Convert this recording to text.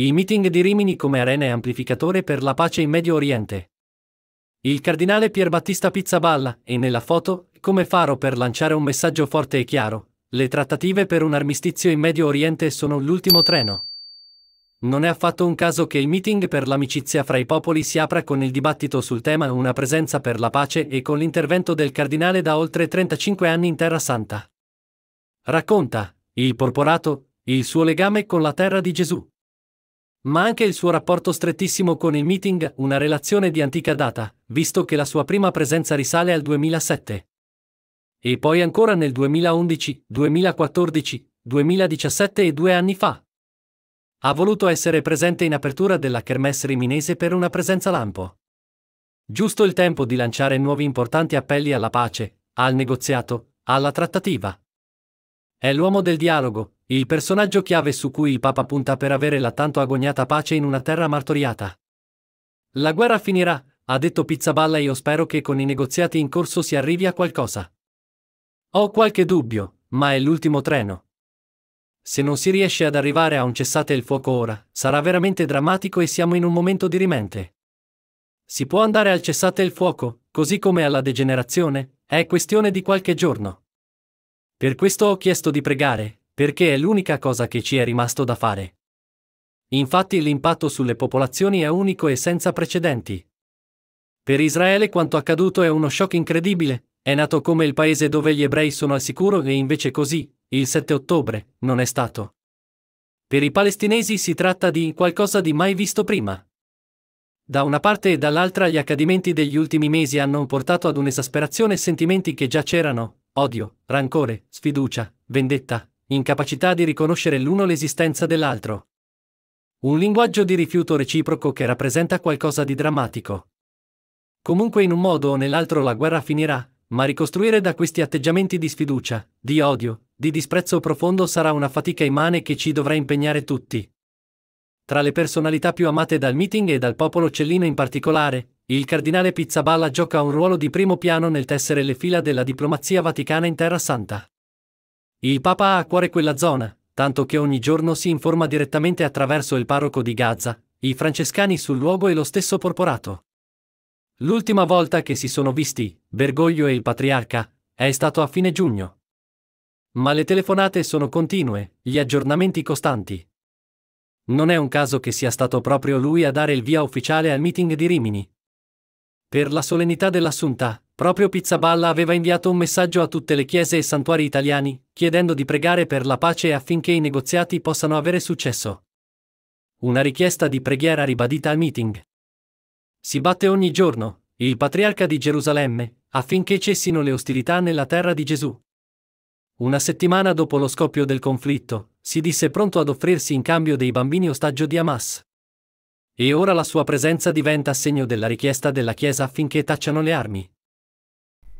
I meeting di Rimini come arena e amplificatore per la pace in Medio Oriente. Il cardinale Pier Battista Pizzaballa e nella foto come faro per lanciare un messaggio forte e chiaro. Le trattative per un armistizio in Medio Oriente sono l'ultimo treno. Non è affatto un caso che il meeting per l'amicizia fra i popoli si apra con il dibattito sul tema Una presenza per la pace e con l'intervento del cardinale da oltre 35 anni in Terra Santa. Racconta, il porporato, il suo legame con la terra di Gesù ma anche il suo rapporto strettissimo con il meeting, una relazione di antica data, visto che la sua prima presenza risale al 2007. E poi ancora nel 2011, 2014, 2017 e due anni fa. Ha voluto essere presente in apertura della Kermesse riminese per una presenza lampo. Giusto il tempo di lanciare nuovi importanti appelli alla pace, al negoziato, alla trattativa. È l'uomo del dialogo, il personaggio chiave su cui il Papa punta per avere la tanto agognata pace in una terra martoriata. La guerra finirà, ha detto Pizzaballa e io spero che con i negoziati in corso si arrivi a qualcosa. Ho qualche dubbio, ma è l'ultimo treno. Se non si riesce ad arrivare a un cessate il fuoco ora, sarà veramente drammatico e siamo in un momento di rimente. Si può andare al cessate il fuoco, così come alla degenerazione, è questione di qualche giorno. Per questo ho chiesto di pregare, perché è l'unica cosa che ci è rimasto da fare. Infatti l'impatto sulle popolazioni è unico e senza precedenti. Per Israele quanto accaduto è uno shock incredibile, è nato come il paese dove gli ebrei sono al sicuro e invece così, il 7 ottobre, non è stato. Per i palestinesi si tratta di qualcosa di mai visto prima. Da una parte e dall'altra gli accadimenti degli ultimi mesi hanno portato ad un'esasperazione sentimenti che già c'erano, odio, rancore, sfiducia, vendetta, incapacità di riconoscere l'uno l'esistenza dell'altro. Un linguaggio di rifiuto reciproco che rappresenta qualcosa di drammatico. Comunque in un modo o nell'altro la guerra finirà, ma ricostruire da questi atteggiamenti di sfiducia, di odio, di disprezzo profondo sarà una fatica immane che ci dovrà impegnare tutti. Tra le personalità più amate dal meeting e dal popolo cellino in particolare, il cardinale Pizzaballa gioca un ruolo di primo piano nel tessere le fila della diplomazia vaticana in Terra Santa. Il Papa ha a cuore quella zona, tanto che ogni giorno si informa direttamente attraverso il parroco di Gaza, i francescani sul luogo e lo stesso porporato. L'ultima volta che si sono visti, Bergoglio e il patriarca, è stato a fine giugno. Ma le telefonate sono continue, gli aggiornamenti costanti. Non è un caso che sia stato proprio lui a dare il via ufficiale al meeting di Rimini. Per la solennità dell'assunta, Proprio Pizzaballa aveva inviato un messaggio a tutte le chiese e santuari italiani, chiedendo di pregare per la pace affinché i negoziati possano avere successo. Una richiesta di preghiera ribadita al meeting. Si batte ogni giorno, il patriarca di Gerusalemme, affinché cessino le ostilità nella terra di Gesù. Una settimana dopo lo scoppio del conflitto, si disse pronto ad offrirsi in cambio dei bambini ostaggio di Hamas. E ora la sua presenza diventa segno della richiesta della Chiesa affinché tacciano le armi.